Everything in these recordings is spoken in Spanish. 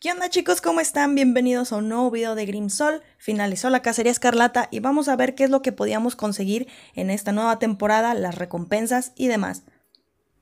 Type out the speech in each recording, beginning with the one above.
¿Qué onda chicos? ¿Cómo están? Bienvenidos a un nuevo video de Grimsol. Finalizó la cacería escarlata y vamos a ver qué es lo que podíamos conseguir en esta nueva temporada, las recompensas y demás.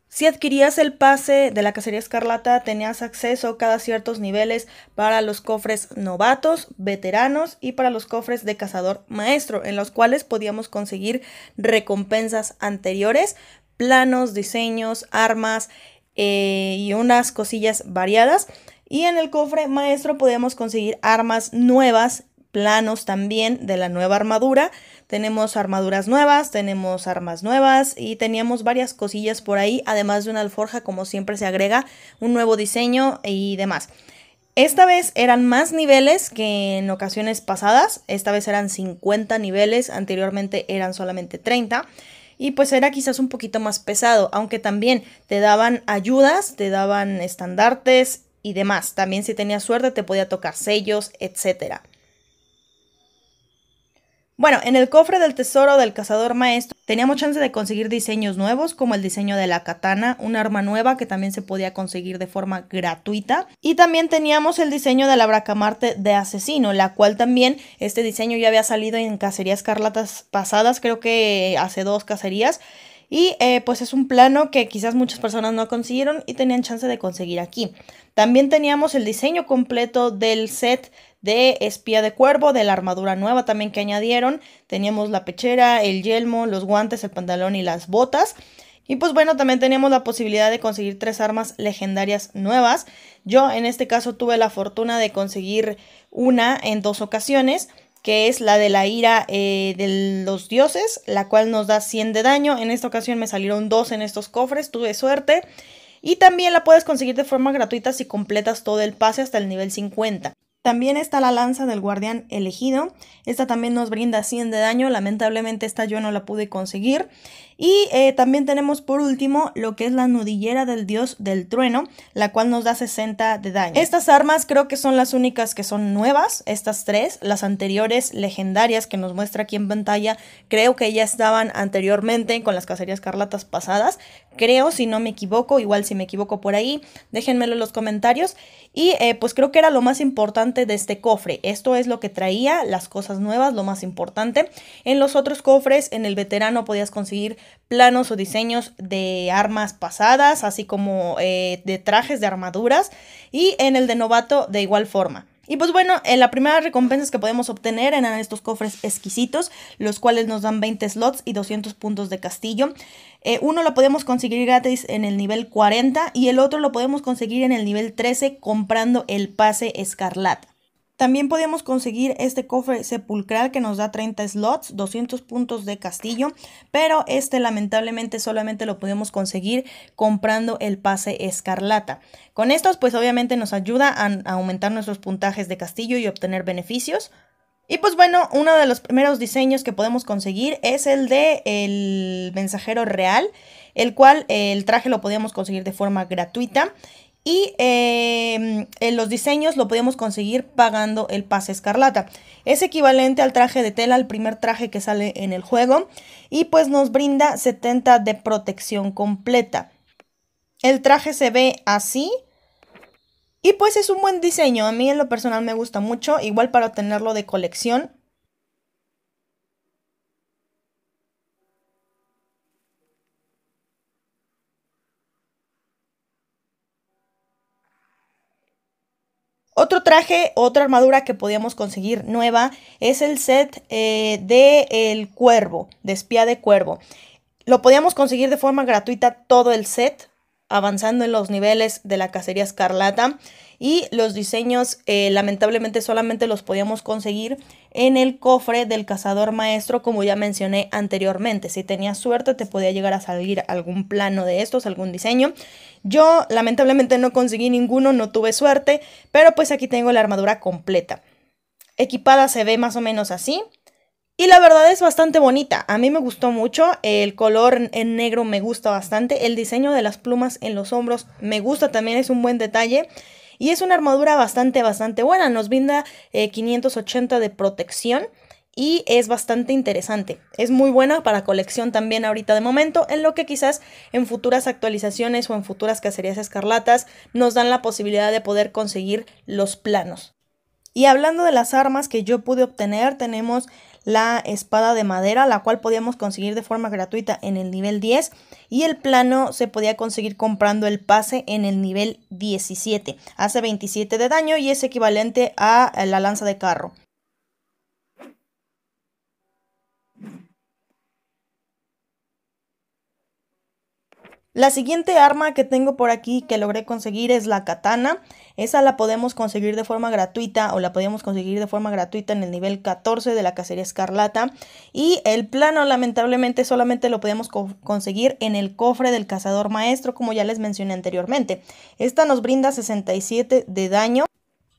Si adquirías el pase de la cacería escarlata tenías acceso cada ciertos niveles para los cofres novatos, veteranos y para los cofres de cazador maestro, en los cuales podíamos conseguir recompensas anteriores, planos, diseños, armas eh, y unas cosillas variadas. Y en el cofre maestro podemos conseguir armas nuevas, planos también de la nueva armadura. Tenemos armaduras nuevas, tenemos armas nuevas y teníamos varias cosillas por ahí, además de una alforja como siempre se agrega, un nuevo diseño y demás. Esta vez eran más niveles que en ocasiones pasadas, esta vez eran 50 niveles, anteriormente eran solamente 30 y pues era quizás un poquito más pesado, aunque también te daban ayudas, te daban estandartes y demás. También si tenías suerte te podía tocar sellos, etc. Bueno, en el cofre del tesoro del cazador maestro teníamos chance de conseguir diseños nuevos como el diseño de la katana, un arma nueva que también se podía conseguir de forma gratuita y también teníamos el diseño de la bracamarte de asesino, la cual también este diseño ya había salido en cacerías carlatas pasadas, creo que hace dos cacerías y eh, pues es un plano que quizás muchas personas no consiguieron y tenían chance de conseguir aquí. También teníamos el diseño completo del set de espía de cuervo, de la armadura nueva también que añadieron. Teníamos la pechera, el yelmo, los guantes, el pantalón y las botas. Y pues bueno, también teníamos la posibilidad de conseguir tres armas legendarias nuevas. Yo en este caso tuve la fortuna de conseguir una en dos ocasiones que es la de la ira eh, de los dioses, la cual nos da 100 de daño. En esta ocasión me salieron dos en estos cofres, tuve suerte. Y también la puedes conseguir de forma gratuita si completas todo el pase hasta el nivel 50. También está la lanza del guardián elegido. Esta también nos brinda 100 de daño. Lamentablemente esta yo no la pude conseguir. Y eh, también tenemos por último lo que es la nudillera del dios del trueno, la cual nos da 60 de daño. Estas armas creo que son las únicas que son nuevas, estas tres. Las anteriores legendarias que nos muestra aquí en pantalla creo que ya estaban anteriormente con las cacerías carlatas pasadas creo, si no me equivoco, igual si me equivoco por ahí, déjenmelo en los comentarios. Y eh, pues creo que era lo más importante de este cofre. Esto es lo que traía, las cosas nuevas, lo más importante. En los otros cofres, en el veterano podías conseguir planos o diseños de armas pasadas, así como eh, de trajes, de armaduras. Y en el de novato, de igual forma. Y pues bueno, las la primera recompensa que podemos obtener eran estos cofres exquisitos, los cuales nos dan 20 slots y 200 puntos de castillo. Eh, uno lo podemos conseguir gratis en el nivel 40 y el otro lo podemos conseguir en el nivel 13 comprando el pase escarlata. También podíamos conseguir este cofre sepulcral que nos da 30 slots, 200 puntos de castillo, pero este lamentablemente solamente lo podemos conseguir comprando el pase escarlata. Con estos pues obviamente nos ayuda a aumentar nuestros puntajes de castillo y obtener beneficios. Y pues bueno, uno de los primeros diseños que podemos conseguir es el de el mensajero real, el cual eh, el traje lo podíamos conseguir de forma gratuita y em, los diseños lo podemos conseguir pagando el pase escarlata. Es equivalente al traje de tela, el primer traje que sale en el juego. Y pues nos brinda 70 de protección completa. El traje se ve así. Y pues es un buen diseño. A mí en lo personal me gusta mucho. Igual para tenerlo de colección. Otro traje, otra armadura que podíamos conseguir nueva es el set eh, de el cuervo, de espía de cuervo. Lo podíamos conseguir de forma gratuita todo el set, avanzando en los niveles de la cacería escarlata y los diseños eh, lamentablemente solamente los podíamos conseguir en el cofre del cazador maestro como ya mencioné anteriormente. Si tenías suerte te podía llegar a salir algún plano de estos, algún diseño. Yo lamentablemente no conseguí ninguno, no tuve suerte, pero pues aquí tengo la armadura completa. Equipada se ve más o menos así. Y la verdad es bastante bonita, a mí me gustó mucho, el color en negro me gusta bastante, el diseño de las plumas en los hombros me gusta también, es un buen detalle. Y es una armadura bastante, bastante buena. Nos brinda 580 eh, de protección y es bastante interesante. Es muy buena para colección también ahorita de momento, en lo que quizás en futuras actualizaciones o en futuras cacerías escarlatas nos dan la posibilidad de poder conseguir los planos. Y hablando de las armas que yo pude obtener, tenemos la espada de madera, la cual podíamos conseguir de forma gratuita en el nivel 10 y el plano se podía conseguir comprando el pase en el nivel 17. Hace 27 de daño y es equivalente a la lanza de carro. La siguiente arma que tengo por aquí que logré conseguir es la katana. Esa la podemos conseguir de forma gratuita o la podemos conseguir de forma gratuita en el nivel 14 de la cacería escarlata. Y el plano lamentablemente solamente lo podemos conseguir en el cofre del cazador maestro como ya les mencioné anteriormente. Esta nos brinda 67 de daño.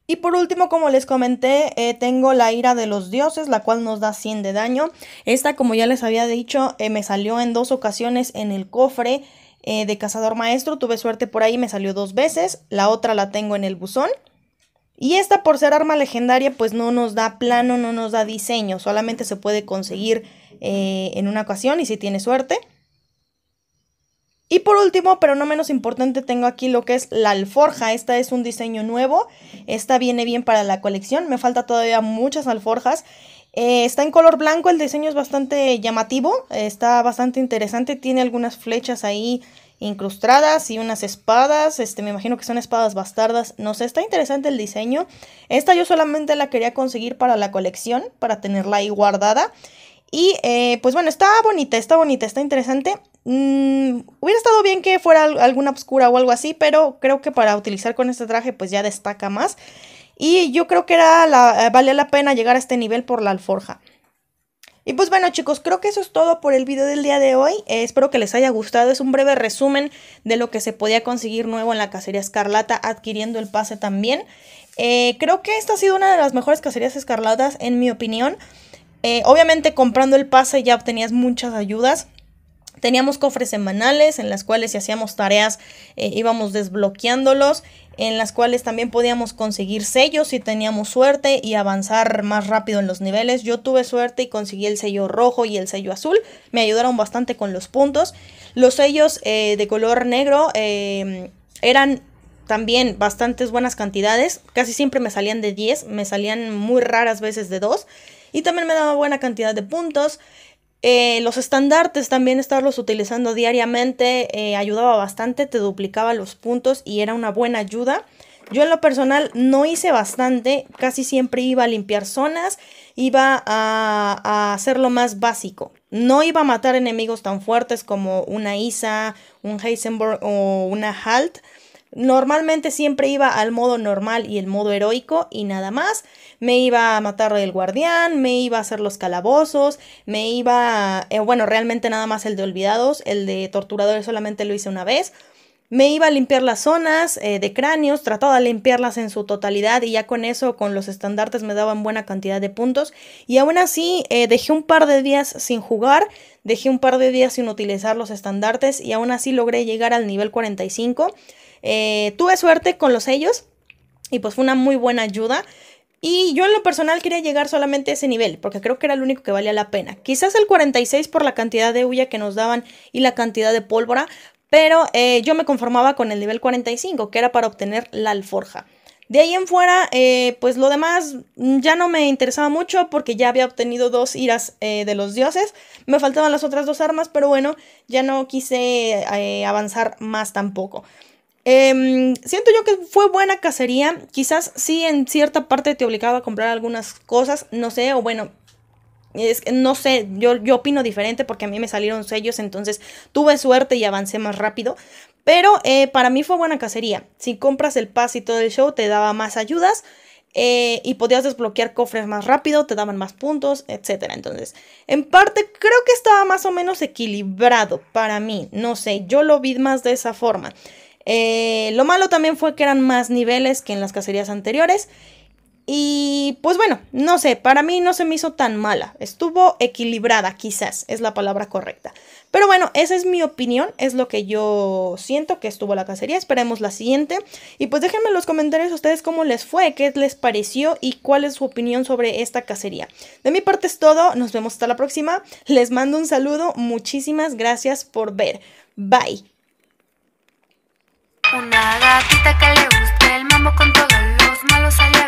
Y por último, como les comenté, eh, tengo la ira de los dioses, la cual nos da 100 de daño. Esta, como ya les había dicho, eh, me salió en dos ocasiones en el cofre eh, de cazador maestro. Tuve suerte por ahí, me salió dos veces. La otra la tengo en el buzón. Y esta por ser arma legendaria pues no nos da plano, no nos da diseño. Solamente se puede conseguir eh, en una ocasión y si tiene suerte. Y por último, pero no menos importante, tengo aquí lo que es la alforja. Esta es un diseño nuevo. Esta viene bien para la colección. Me falta todavía muchas alforjas. Eh, está en color blanco, el diseño es bastante llamativo, está bastante interesante, tiene algunas flechas ahí incrustadas y unas espadas, este me imagino que son espadas bastardas, no sé, está interesante el diseño. Esta yo solamente la quería conseguir para la colección, para tenerla ahí guardada. Y eh, pues bueno, está bonita, está bonita, está interesante. Mm, hubiera estado bien que fuera alguna oscura o algo así, pero creo que para utilizar con este traje pues ya destaca más. Y yo creo que era la, eh, valía la pena llegar a este nivel por la alforja. Y pues bueno chicos, creo que eso es todo por el video del día de hoy. Eh, espero que les haya gustado. Es un breve resumen de lo que se podía conseguir nuevo en la cacería escarlata adquiriendo el pase también. Eh, creo que esta ha sido una de las mejores cacerías escarlatas en mi opinión. obviamente comprando el pase ya obtenías muchas ayudas. Teníamos cofres semanales en las cuales si hacíamos tareas eh, íbamos desbloqueándolos, en las cuales también podíamos conseguir sellos si teníamos suerte y avanzar más rápido en los niveles. Yo tuve suerte y conseguí el sello rojo y el sello azul, me ayudaron bastante con los puntos. Los sellos eh, de color negro eh, eran también bastantes buenas cantidades, casi siempre me salían de 10, me salían muy raras veces de 2 y también me daba buena cantidad de puntos. Eh, los estandartes también estarlos utilizando diariamente eh, ayudaba bastante, te duplicaba los puntos y era una buena ayuda. Yo en lo personal no hice bastante, casi siempre iba a limpiar zonas, iba a, a hacer lo más básico. No iba a matar enemigos tan fuertes como una Isa, un Heisenberg o una Halt, Normalmente siempre iba al modo normal y el modo heroico y nada más. Me iba a matar el guardián, me iba a hacer los calabozos, me iba... Eh, bueno, realmente nada más el de olvidados, el de torturadores solamente lo hice una vez. Me iba a limpiar las zonas eh, de cráneos, trataba de limpiarlas en su totalidad y ya con eso, con los estandartes, me daban buena cantidad de puntos. Y aún así, eh, dejé un par de días sin jugar, dejé un par de días sin utilizar los estandartes y aún así logré llegar al nivel 45. Eh, tuve suerte con los sellos y pues fue una muy buena ayuda. Y yo en lo personal quería llegar solamente a ese nivel, porque creo que era el único que valía la pena. Quizás el 46 por la cantidad de huya que nos daban y la cantidad de pólvora, pero eh, yo me conformaba con el nivel 45, que era para obtener la alforja. De ahí en fuera, eh, pues lo demás ya no me interesaba mucho porque ya había obtenido dos iras de los dioses. Me faltaban las otras dos armas, pero bueno, ya no quise avanzar más tampoco. Em, siento yo que fue buena cacería. Quizás sí en cierta parte te obligaba a comprar algunas cosas, no sé, o bueno, es que no sé, yo, yo opino diferente porque a mí me salieron sellos, entonces tuve suerte y avancé más rápido. Pero eh, para mí fue buena cacería. Si compras el pase y todo el show, te daba más ayudas eh, y podías desbloquear cofres más rápido, te daban más puntos, etc. Entonces, en parte creo que estaba más o menos equilibrado para mí. No sé, yo lo vi más de esa forma. Eh, lo malo también fue que eran más niveles que en las cacerías anteriores. Y pues bueno, no sé, para mí no se me hizo tan mala. Estuvo equilibrada, quizás, es la palabra correcta. Pero bueno, esa es mi opinión, es lo que yo siento que estuvo la cacería. Esperemos la siguiente. Y pues déjenme en los comentarios ustedes cómo les fue, qué les pareció y cuál es su opinión sobre esta cacería. De mi parte es todo, nos vemos hasta la próxima. Les mando un saludo, muchísimas gracias por ver. Bye papita que le guste el mambo con todos los malos allá.